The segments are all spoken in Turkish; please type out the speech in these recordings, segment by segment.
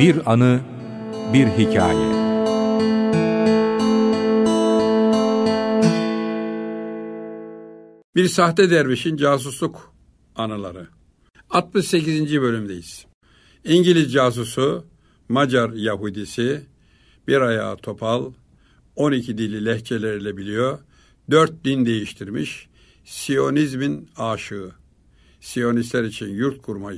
Bir anı, bir hikaye. Bir sahte dervişin casusluk anıları. 68. bölümdeyiz. İngiliz casusu, Macar Yahudisi, bir ayağı topal, 12 dili lehçeleriyle biliyor, 4 din değiştirmiş, Siyonizmin aşığı. Siyonistler için yurt kurma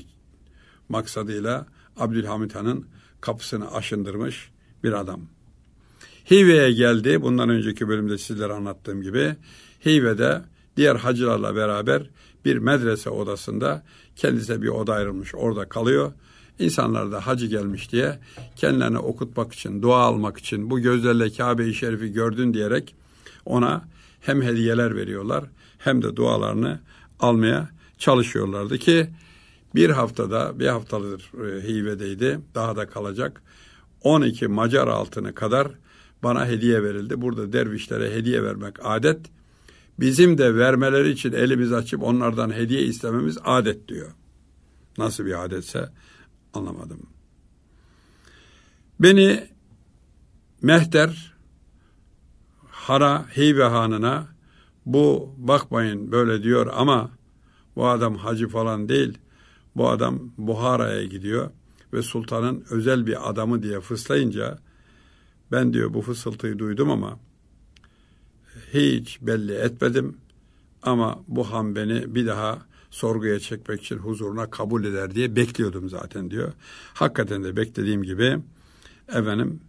maksadıyla Abdülhamit Han'ın kapısını aşındırmış bir adam. Hive'ye geldi. Bundan önceki bölümde sizlere anlattığım gibi Hive'de diğer hacılarla beraber bir medrese odasında kendisine bir oda ayrılmış. Orada kalıyor. İnsanlar da hacı gelmiş diye kendilerine okutmak için, dua almak için bu gözlerle Kabe-i Şerif'i gördün diyerek ona hem hediyeler veriyorlar hem de dualarını almaya çalışıyorlardı ki bir haftada, bir haftalıdır e, Hive'deydi. Daha da kalacak. 12 Macar altını kadar bana hediye verildi. Burada dervişlere hediye vermek adet. Bizim de vermeleri için elimiz açıp onlardan hediye istememiz adet diyor. Nasıl bir adetse anlamadım. Beni Mehter Hara Hive Hanı'na bu bakmayın böyle diyor ama bu adam hacı falan değil bu adam Buhara'ya gidiyor ve sultanın özel bir adamı diye fıslayınca ben diyor bu fısıltıyı duydum ama hiç belli etmedim ama bu han beni bir daha sorguya çekmek için huzuruna kabul eder diye bekliyordum zaten diyor. Hakikaten de beklediğim gibi efendim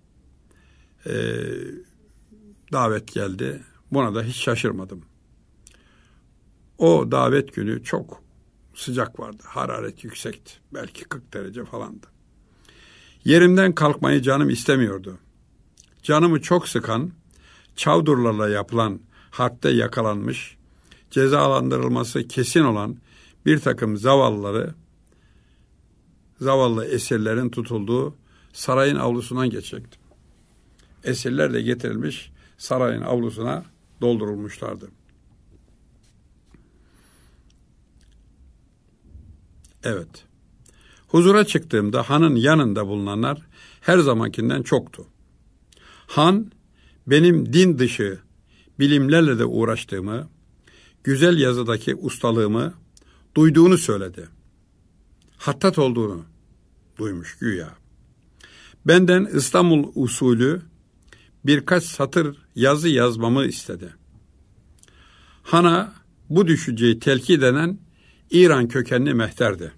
e, davet geldi. Buna da hiç şaşırmadım. O davet günü çok sıcak vardı. Hararet yüksekti. Belki 40 derece falandı. Yerimden kalkmayı canım istemiyordu. Canımı çok sıkan, çavdurlarla yapılan, harpte yakalanmış, cezalandırılması kesin olan bir takım zavalları, zavallı esirlerin tutulduğu sarayın avlusundan geçecektim. Esirler de getirilmiş sarayın avlusuna doldurulmuşlardı. Evet. Huzura çıktığımda hanın yanında bulunanlar her zamankinden çoktu. Han benim din dışı bilimlerle de uğraştığımı, güzel yazıdaki ustalığımı duyduğunu söyledi. Hattat olduğunu duymuş güya. Benden İstanbul usulü birkaç satır yazı yazmamı istedi. Hana bu düşünceyi telki denen İran kökenli mehterdi.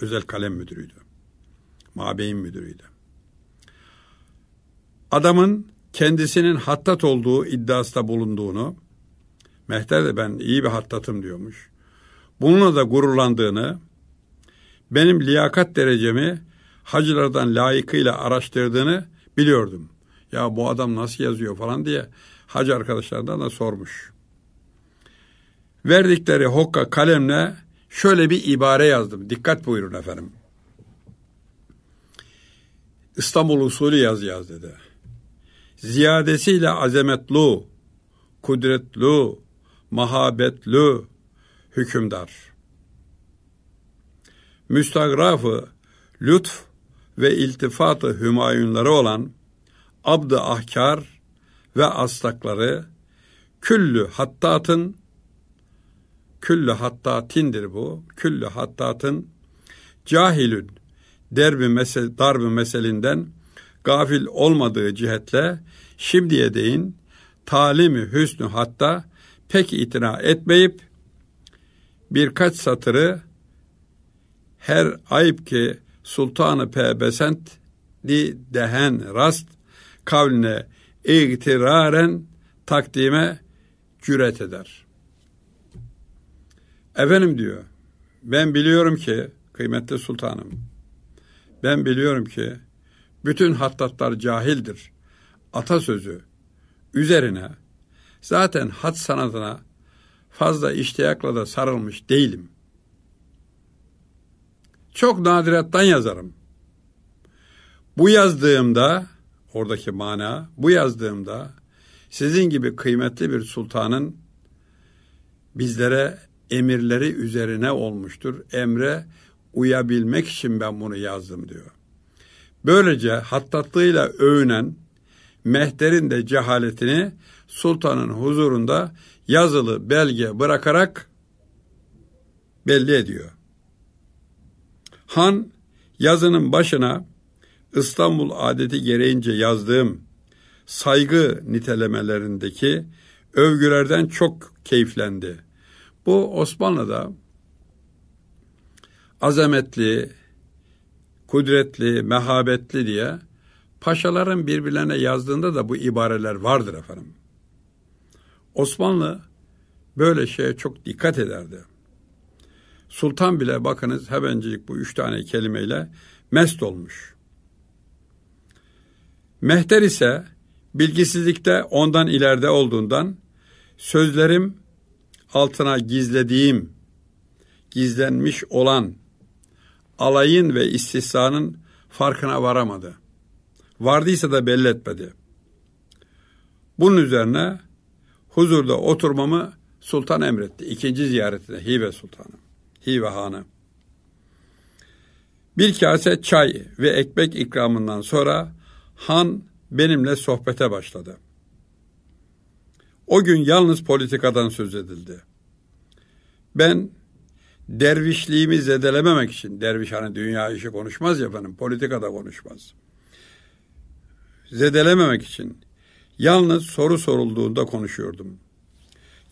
Özel kalem müdürüydü. Mabeyin müdürüydü. Adamın kendisinin hattat olduğu iddiasında bulunduğunu, Mehter de ben iyi bir hattatım diyormuş. Bununla da gururlandığını, benim liyakat derecemi hacılardan layıkıyla araştırdığını biliyordum. Ya bu adam nasıl yazıyor falan diye hacı arkadaşlarından da sormuş. Verdikleri hokka kalemle şöyle bir ibare yazdım. Dikkat buyurun efendim. İstanbul usulü yaz yaz dedi. Ziyadesiyle azametli, kudretli, mahabetli hükümdar. Müstagrafı, lütf ve iltifatı hümayunları olan abd ahkar ve aslakları küllü hattatın Küllü hattatindir bu. Küllü hattatın cahilün derbi mesel, darbi meselinden gafil olmadığı cihetle şimdiye değin talimi hüsnü hatta pek itina etmeyip birkaç satırı her ayıp ki sultanı pebesent di dehen rast kavline itiraren takdime cüret eder.'' Efendim diyor, ben biliyorum ki kıymetli sultanım, ben biliyorum ki bütün hattatlar cahildir. Atasözü üzerine zaten hat sanatına fazla iştiyakla da sarılmış değilim. Çok nadirattan yazarım. Bu yazdığımda, oradaki mana, bu yazdığımda sizin gibi kıymetli bir sultanın bizlere emirleri üzerine olmuştur. Emre uyabilmek için ben bunu yazdım diyor. Böylece hattatlığıyla övünen Mehter'in de cehaletini sultanın huzurunda yazılı belge bırakarak belli ediyor. Han yazının başına İstanbul adeti gereğince yazdığım saygı nitelemelerindeki övgülerden çok keyiflendi. Bu Osmanlı'da azametli, kudretli, mehabetli diye paşaların birbirlerine yazdığında da bu ibareler vardır efendim. Osmanlı böyle şeye çok dikkat ederdi. Sultan bile bakınız hemencik bu üç tane kelimeyle mest olmuş. Mehter ise bilgisizlikte ondan ileride olduğundan sözlerim altına gizlediğim, gizlenmiş olan alayın ve istihsanın farkına varamadı. Vardıysa da belli etmedi. Bunun üzerine huzurda oturmamı sultan emretti. ikinci ziyaretine Hive Sultanı, Hive Hanı. Bir kase çay ve ekmek ikramından sonra han benimle sohbete başladı. O gün yalnız politikadan söz edildi. Ben dervişliğimi zedelememek için, derviş hani dünya işi konuşmaz ya efendim, politikada konuşmaz. Zedelememek için yalnız soru sorulduğunda konuşuyordum.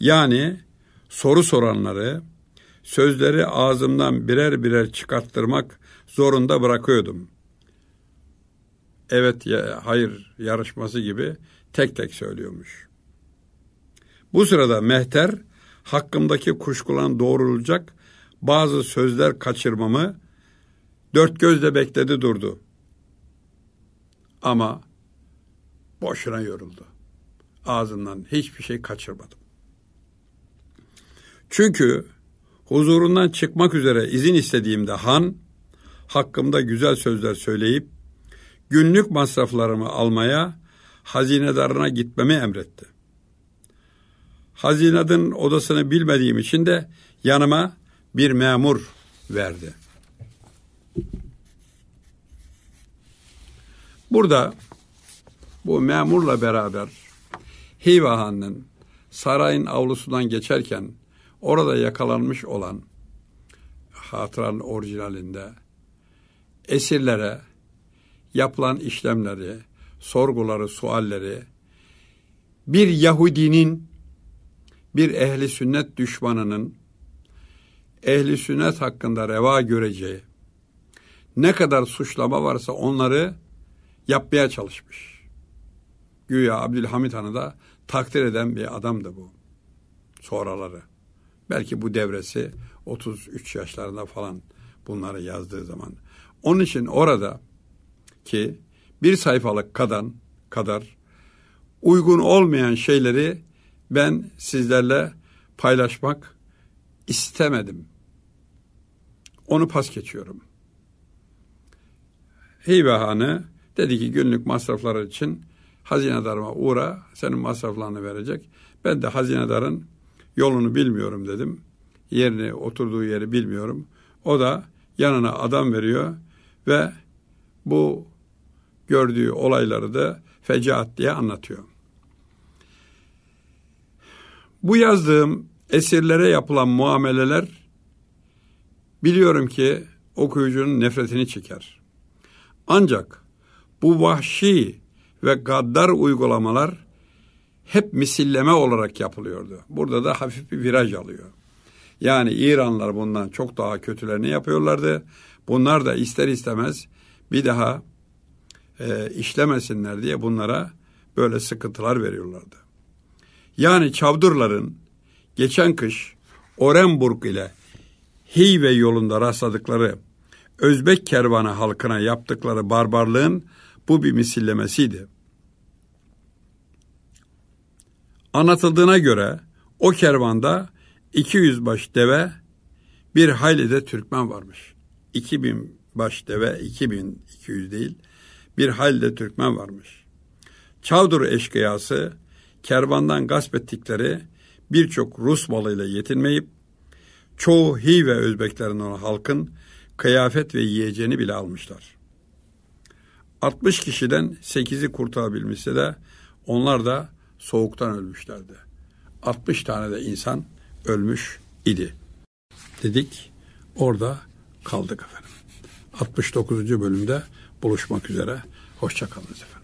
Yani soru soranları, sözleri ağzımdan birer birer çıkarttırmak zorunda bırakıyordum. Evet ya hayır yarışması gibi tek tek söylüyormuş.'' Bu sırada mehter hakkımdaki kuşkulan doğrulacak bazı sözler kaçırmamı dört gözle bekledi durdu. Ama boşuna yoruldu. Ağzından hiçbir şey kaçırmadım. Çünkü huzurundan çıkmak üzere izin istediğimde han hakkımda güzel sözler söyleyip günlük masraflarımı almaya hazinedarına gitmemi emretti. Hazinadın odasını bilmediğim için de yanıma bir memur verdi. Burada bu memurla beraber Hiva Han'ın sarayın avlusundan geçerken orada yakalanmış olan hatıranın orijinalinde esirlere yapılan işlemleri, sorguları, sualleri bir Yahudinin bir ehli sünnet düşmanının ehli sünnet hakkında reva göreceği ne kadar suçlama varsa onları yapmaya çalışmış. Güya Abdülhamit Han'ı da takdir eden bir adamdı bu. Sonraları. Belki bu devresi 33 yaşlarında falan bunları yazdığı zaman. Onun için orada ki bir sayfalık kadan kadar uygun olmayan şeyleri ben sizlerle paylaşmak istemedim. Onu pas geçiyorum. Hibe Hanı dedi ki günlük masraflar için hazinedarıma uğra senin masraflarını verecek. Ben de hazinedarın yolunu bilmiyorum dedim. Yerini oturduğu yeri bilmiyorum. O da yanına adam veriyor ve bu gördüğü olayları da fecaat diye anlatıyor. Bu yazdığım esirlere yapılan muameleler biliyorum ki okuyucunun nefretini çeker. Ancak bu vahşi ve gaddar uygulamalar hep misilleme olarak yapılıyordu. Burada da hafif bir viraj alıyor. Yani İranlar bundan çok daha kötülerini yapıyorlardı. Bunlar da ister istemez bir daha e, işlemesinler diye bunlara böyle sıkıntılar veriyorlardı. Yani Çavdurların geçen kış Orenburg ile Heyve yolunda rastladıkları Özbek kervanı halkına yaptıkları barbarlığın bu bir misillemesiydi. Anlatıldığına göre o kervanda 200 baş deve, bir hayli de Türkmen varmış. 2000 baş deve, 2200 değil, bir hayli de Türkmen varmış. Çavdur eşkıyası kervandan gasp ettikleri birçok Rus malıyla yetinmeyip çoğu Hi ve Özbeklerinden halkın kıyafet ve yiyeceğini bile almışlar. 60 kişiden 8'i kurtarabilmişse de onlar da soğuktan ölmüşlerdi. 60 tane de insan ölmüş idi. Dedik orada kaldık efendim. 69. bölümde buluşmak üzere. Hoşçakalın efendim.